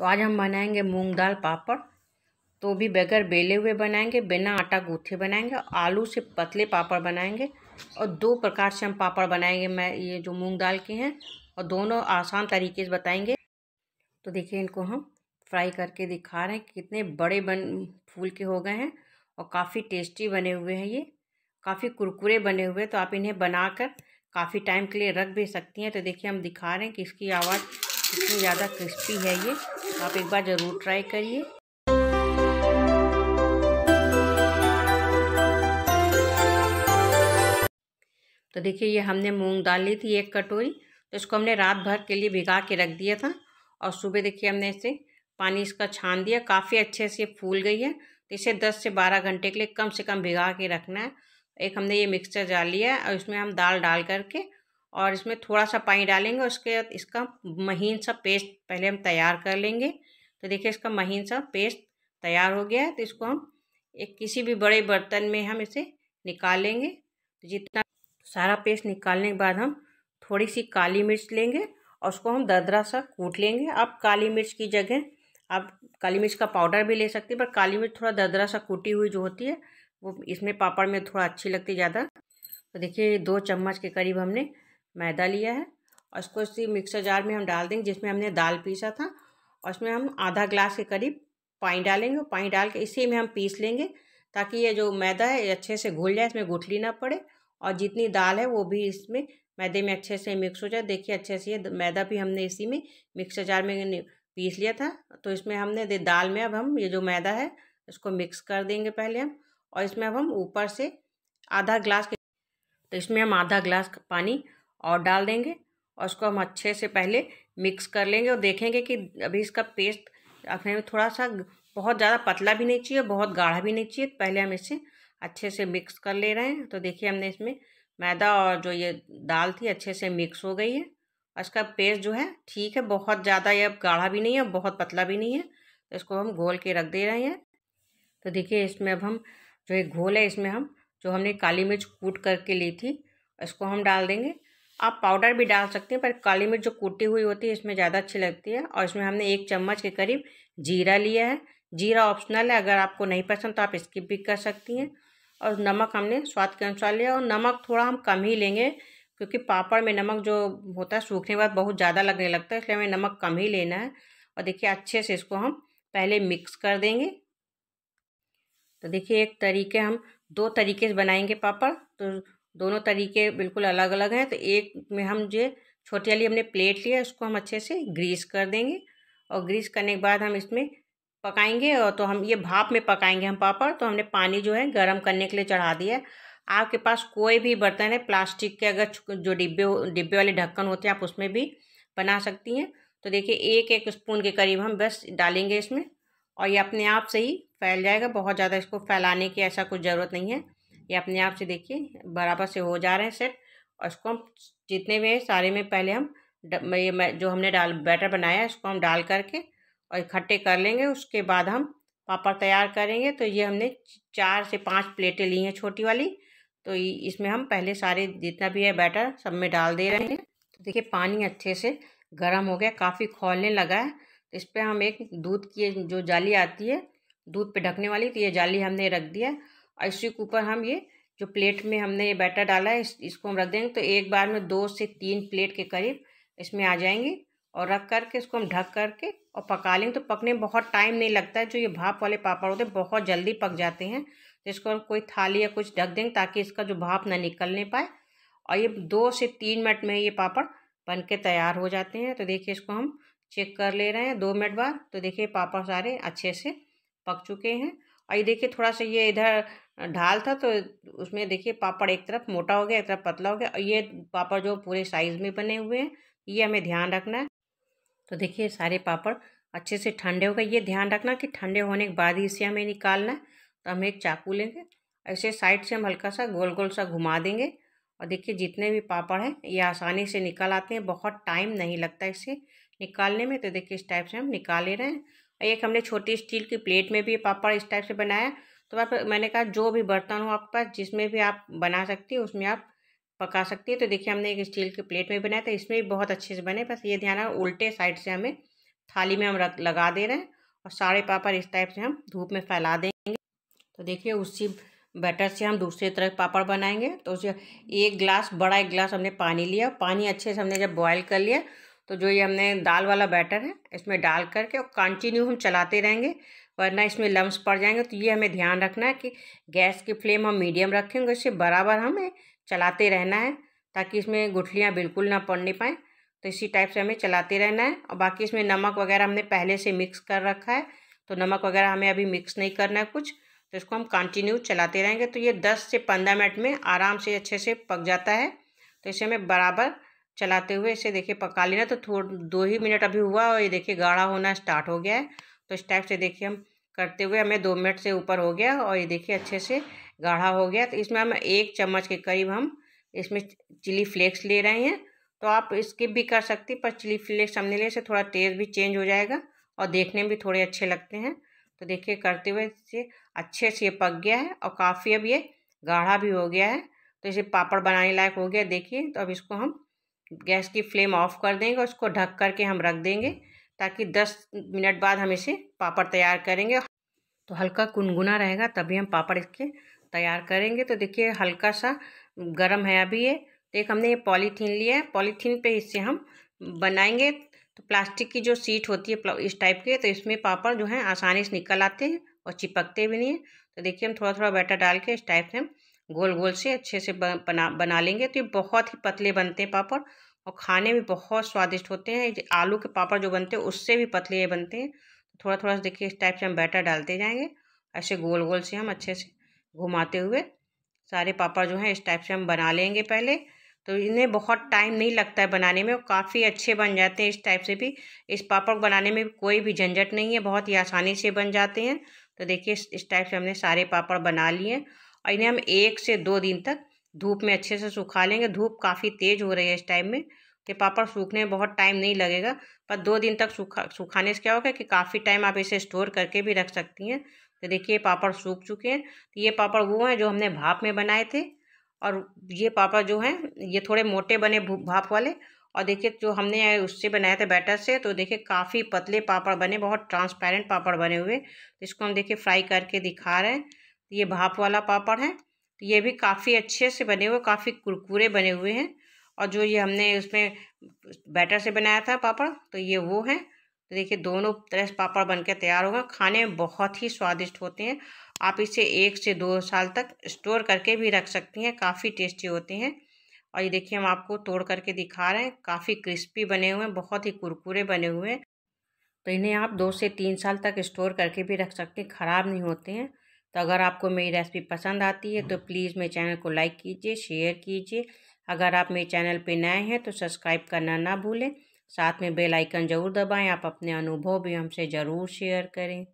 तो आज हम बनाएंगे मूंग दाल पापड़ तो भी बगैर बेले हुए बनाएंगे बिना आटा गूथे बनाएंगे आलू से पतले पापड़ बनाएंगे और दो प्रकार से हम पापड़ बनाएंगे मैं ये जो मूंग दाल के हैं और दोनों आसान तरीके से बताएंगे तो देखिए इनको हम फ्राई करके दिखा रहे हैं कितने बड़े बन फूल के हो गए हैं और काफ़ी टेस्टी बने हुए हैं ये काफ़ी कुरकुरे बने हुए तो आप इन्हें बनाकर काफ़ी टाइम के लिए रख भी सकती हैं तो देखिए हम दिखा रहे हैं कि इसकी आवाज़ इतनी ज़्यादा क्रिस्पी है ये आप एक बार ज़रूर ट्राई करिए तो देखिए ये हमने मूंग दाल ली थी एक कटोरी तो इसको हमने रात भर के लिए भिगा के रख दिया था और सुबह देखिए हमने इसे पानी इसका छान दिया काफ़ी अच्छे से फूल गई है तो इसे 10 से 12 घंटे के लिए कम से कम भिगा के रखना है एक हमने ये मिक्सचर डाल लिया है और इसमें हम दाल डाल करके और इसमें थोड़ा सा पानी डालेंगे उसके बाद इसका महीन सा पेस्ट पहले हम तैयार कर लेंगे तो देखिए इसका महीन सा पेस्ट तैयार हो गया है तो इसको हम एक किसी भी बड़े बर्तन में हम इसे निकाल लेंगे तो जितना सारा पेस्ट निकालने के बाद हम थोड़ी सी काली मिर्च लेंगे और उसको हम दरदरा सा कूट लेंगे आप काली मिर्च की जगह आप काली मिर्च का पाउडर भी ले सकते हैं पर काली मिर्च थोड़ा दरदरा सा कूटी हुई जो होती है वो इसमें पापड़ में थोड़ा अच्छी लगती ज़्यादा तो देखिए दो चम्मच के करीब हमने मैदा लिया है और इसको इसी मिक्सर जार में हम डाल देंगे जिसमें हमने दाल पीसा था और इसमें हम आधा ग्लास के करीब पानी डालेंगे पानी डाल के इसी में हम पीस लेंगे ताकि ये जो मैदा है ये अच्छे से घुल जाए इसमें गुठली ना पड़े और जितनी दाल है वो भी इसमें मैदे में अच्छे से मिक्स हो जाए देखिए अच्छे से ये मैदा भी हमने इसी में मिक्सर जार में पीस लिया था तो इसमें हमने दाल में अब हम ये जो मैदा है इसको मिक्स कर देंगे पहले हम और इसमें अब हम ऊपर से आधा ग्लास तो इसमें हम आधा ग्लास पानी और डाल देंगे और उसको हम अच्छे से पहले मिक्स कर लेंगे और देखेंगे कि अभी इसका पेस्ट अपने में थोड़ा सा बहुत ज़्यादा पतला भी नहीं चाहिए बहुत गाढ़ा भी नहीं चाहिए पहले हम इसे अच्छे से मिक्स कर ले रहे हैं तो देखिए हमने इसमें मैदा और जो ये दाल थी अच्छे से मिक्स हो गई है और इसका पेस्ट जो है ठीक है बहुत ज़्यादा ये गाढ़ा भी नहीं है बहुत पतला भी नहीं है तो इसको हम घोल के रख दे रहे हैं तो देखिए इसमें अब हम जो ये घोल है इसमें हम जो हमने काली मिर्च कूट करके ली थी इसको हम डाल देंगे आप पाउडर भी डाल सकते हैं पर काली मिर्च जो कूटी हुई होती है इसमें ज़्यादा अच्छी लगती है और इसमें हमने एक चम्मच के करीब जीरा लिया है जीरा ऑप्शनल है अगर आपको नहीं पसंद तो आप स्किप भी कर सकती हैं और नमक हमने स्वाद के अनुसार लिया और नमक थोड़ा हम कम ही लेंगे क्योंकि पापड़ में नमक जो होता है सूखने के बाद बहुत ज़्यादा लगने लगता है इसलिए हमें नमक कम ही लेना है और देखिए अच्छे से इसको हम पहले मिक्स कर देंगे तो देखिए एक तरीके हम दो तरीके से बनाएंगे पापड़ तो दोनों तरीके बिल्कुल अलग अलग हैं तो एक में हम जो छोटी वाली हमने प्लेट लिया उसको हम अच्छे से ग्रीस कर देंगे और ग्रीस करने के बाद हम इसमें पकाएंगे और तो हम ये भाप में पकाएंगे हम पापड़ तो हमने पानी जो है गर्म करने के लिए चढ़ा दिया है आपके पास कोई भी बर्तन है प्लास्टिक के अगर जो डिब्बे डिब्बे वाले ढक्कन होते हैं आप उसमें भी बना सकती हैं तो देखिए एक एक स्पून के करीब हम बस डालेंगे इसमें और ये अपने आप से ही फैल जाएगा बहुत ज़्यादा इसको फैलाने की ऐसा कुछ ज़रूरत नहीं है ये अपने आप से देखिए बराबर से हो जा रहे हैं सेट और इसको हम जितने भी हैं सारे में पहले हम ये जो हमने डाल बैटर बनाया इसको हम डाल करके और इकट्ठे कर लेंगे उसके बाद हम पापड़ तैयार करेंगे तो ये हमने चार से पाँच प्लेटें ली हैं छोटी वाली तो इसमें हम पहले सारे जितना भी है बैटर सब में डाल दे रहे हैं तो देखिए पानी अच्छे से गर्म हो गया काफ़ी खोलने लगा है तो इस पर हम एक दूध की जो जाली आती है दूध पे ढकने वाली तो ये जाली हमने रख दिया और इसी के ऊपर हम ये जो प्लेट में हमने ये बैटर डाला है इस, इसको हम रख देंगे तो एक बार में दो से तीन प्लेट के करीब इसमें आ जाएंगी और रख करके इसको हम ढक करके और पका लेंगे तो पकने में बहुत टाइम नहीं लगता है जो ये भाप वाले पापड़ होते हैं बहुत जल्दी पक जाते हैं तो इसको हम कोई थाली या कुछ ढक देंगे ताकि इसका जो भाप ना निकलने पाए और ये दो से तीन मिनट में ये पापड़ बन के तैयार हो जाते हैं तो देखिए इसको हम चेक कर ले रहे हैं दो मिनट बाद तो देखिए पापड़ सारे अच्छे से पक चुके हैं और ये देखिए थोड़ा सा ये इधर ढाल था तो उसमें देखिए पापड़ एक तरफ मोटा हो गया एक तरफ पतला हो गया और ये पापड़ जो पूरे साइज़ में बने हुए हैं ये हमें ध्यान रखना है तो देखिए सारे पापड़ अच्छे से ठंडे हो गए ये ध्यान रखना कि ठंडे होने के बाद ही इसे हमें निकालना है तो हम एक चाकू लेंगे ऐसे साइड से हम हल्का सा गोल गोल सा घुमा देंगे और देखिए जितने भी पापड़ हैं ये आसानी से निकाल आते हैं बहुत टाइम नहीं लगता इसे निकालने में तो देखिए इस टाइप से हम निकाल ले रहे हैं एक हमने छोटी स्टील की प्लेट में भी पापड़ इस टाइप से बनाया तो आप मैंने कहा जो भी बर्तन हो आपके पास जिसमें भी आप बना सकती हैं उसमें आप पका सकती है तो देखिए हमने एक स्टील की प्लेट में बनाया तो इसमें भी बहुत अच्छे से बने बस ये ध्यान है उल्टे साइड से हमें थाली में हम रख लगा दे रहे हैं और सारे पापड़ इस टाइप से हम धूप में फैला देंगे तो देखिए उसी बैटर से हम दूसरे तरह पापड़ बनाएंगे तो उसे एक गिलास बड़ा एक गिलास हमने पानी लिया पानी अच्छे से हमने जब बॉयल कर लिया तो जो ये हमने दाल वाला बैटर है इसमें डाल करके और कंटिन्यू हम चलाते रहेंगे वरना इसमें लम्स पड़ जाएंगे तो ये हमें ध्यान रखना है कि गैस की फ्लेम हम मीडियम रखेंगे इसे बराबर हमें चलाते रहना है ताकि इसमें गुठलियाँ बिल्कुल ना पड़ने पाएँ तो इसी टाइप से हमें चलाते रहना है और बाकी इसमें नमक वगैरह हमने पहले से मिक्स कर रखा है तो नमक वगैरह हमें अभी मिक्स नहीं करना है कुछ तो इसको हम कंटिन्यू चलाते रहेंगे तो ये दस से पंद्रह मिनट में आराम से अच्छे से पक जाता है तो इसे हमें बराबर चलाते हुए इसे देखिए पका लेना तो थोड़ा दो ही मिनट अभी हुआ और ये देखिए गाढ़ा होना स्टार्ट हो गया है तो इस टाइप से देखिए हम करते हुए हमें दो मिनट से ऊपर हो गया और ये देखिए अच्छे से गाढ़ा हो गया तो इसमें हम एक चम्मच के करीब हम इसमें चिली फ्लेक्स ले रहे हैं तो आप स्किप भी कर सकती पर चिली फ्लेक्स हमने लिए से थोड़ा टेस्ट भी चेंज हो जाएगा और देखने में भी थोड़े अच्छे लगते हैं तो देखिए करते हुए इसे अच्छे से ये पक गया है और काफ़ी अब ये गाढ़ा भी हो गया है तो इसे पापड़ बनाने लायक हो गया देखिए तो अब इसको हम गैस की फ्लेम ऑफ कर देंगे उसको ढक करके हम रख देंगे ताकि दस मिनट बाद हम इसे पापड़ तैयार करेंगे तो हल्का गुनगुना रहेगा तभी हम पापड़ इसके तैयार करेंगे तो देखिए हल्का सा गर्म है अभी ये तो एक हमने ये पॉलीथीन लिया है पॉलीथीन पे इससे हम बनाएंगे तो प्लास्टिक की जो सीट होती है इस टाइप के तो इसमें पापड़ जो है आसानी से निकल आते हैं और चिपकते भी नहीं है तो देखिए हम थोड़ा थोड़ा बैटर डाल के इस टाइप से हम गोल गोल से अच्छे से बना बना लेंगे तो ये बहुत ही पतले बनते हैं पापड़ और खाने में बहुत स्वादिष्ट होते हैं आलू के पापड़ जो बनते हैं उससे भी पतले ये बनते हैं थोड़ा थोड़ा सा देखिए इस टाइप से हम बैटर डालते जाएंगे ऐसे गोल गोल से हम अच्छे से घुमाते हुए सारे पापड़ जो हैं इस टाइप से हम बना लेंगे पहले तो इन्हें बहुत टाइम नहीं लगता है बनाने में और काफ़ी अच्छे बन जाते हैं इस टाइप से भी इस पापड़ बनाने में कोई भी झंझट नहीं है बहुत ही आसानी से बन जाते हैं तो देखिए इस टाइप से हमने सारे पापड़ बना लिए और इन्हें हम एक से दो दिन तक धूप में अच्छे से सुखा लेंगे धूप काफ़ी तेज़ हो रही है इस टाइम में तो पापड़ सूखने में बहुत टाइम नहीं लगेगा पर दो दिन तक सूखा सुखाने से क्या होगा कि काफ़ी टाइम आप इसे स्टोर करके भी रख सकती हैं तो देखिए पापड़ सूख चुके हैं तो ये पापड़ वो हैं जो हमने भाप में बनाए थे और ये पापड़ जो हैं ये थोड़े मोटे बने भाप वाले और देखिए जो हमने उससे बनाए थे बैटर से तो देखिए काफ़ी पतले पापड़ बने बहुत ट्रांसपेरेंट पापड़ बने हुए इसको हम देखिए फ्राई करके दिखा रहे हैं तो ये भाप वाला पापड़ है तो ये भी काफ़ी अच्छे से बने हुए काफ़ी कुरकुरे बने हुए हैं और जो ये हमने उसमें बैटर से बनाया था पापड़ तो ये वो हैं तो देखिए दोनों तरह से पापड़ बनकर तैयार होगा खाने में बहुत ही स्वादिष्ट होते हैं आप इसे एक से दो साल तक स्टोर करके भी रख सकती हैं काफ़ी टेस्टी होते हैं और ये देखिए हम आपको तोड़ करके दिखा रहे हैं काफ़ी क्रिस्पी बने हुए हैं बहुत ही कुरकुरे बने हुए हैं तो इन्हें आप दो से तीन साल तक स्टोर करके भी रख सकते हैं ख़राब नहीं होते हैं तो अगर आपको मेरी रेसिपी पसंद आती है तो प्लीज़ मेरे चैनल को लाइक कीजिए शेयर कीजिए अगर आप मेरे चैनल पर नए हैं तो सब्सक्राइब करना ना भूलें साथ में बेल आइकन ज़रूर दबाएं आप अपने अनुभव भी हमसे ज़रूर शेयर करें